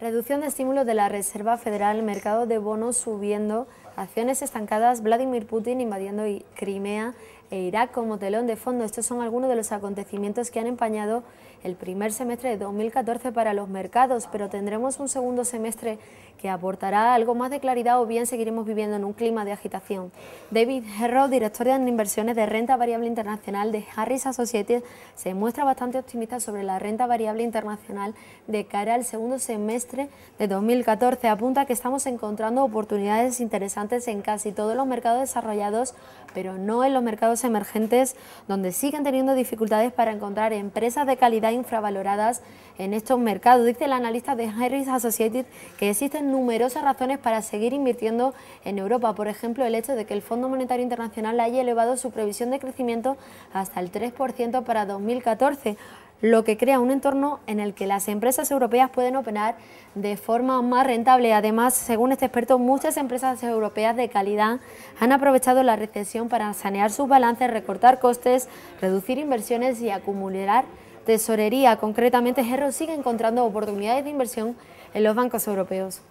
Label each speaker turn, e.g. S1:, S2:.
S1: Reducción de estímulos de la Reserva Federal, mercado de bonos subiendo, acciones estancadas, Vladimir Putin invadiendo Crimea, e Irak como telón de fondo. Estos son algunos de los acontecimientos que han empañado el primer semestre de 2014 para los mercados, pero tendremos un segundo semestre que aportará algo más de claridad o bien seguiremos viviendo en un clima de agitación. David Herro, director de inversiones de renta variable internacional de Harris Associates, se muestra bastante optimista sobre la renta variable internacional de cara al segundo semestre de 2014. Apunta que estamos encontrando oportunidades interesantes en casi todos los mercados desarrollados, pero no en los mercados emergentes donde siguen teniendo dificultades para encontrar empresas de calidad infravaloradas en estos mercados. Dice el analista de Harris Associated que existen numerosas razones para seguir invirtiendo en Europa, por ejemplo el hecho de que el FMI haya elevado su previsión de crecimiento hasta el 3% para 2014 lo que crea un entorno en el que las empresas europeas pueden operar de forma más rentable. Además, según este experto, muchas empresas europeas de calidad han aprovechado la recesión para sanear sus balances, recortar costes, reducir inversiones y acumular tesorería. Concretamente, Gero sigue encontrando oportunidades de inversión en los bancos europeos.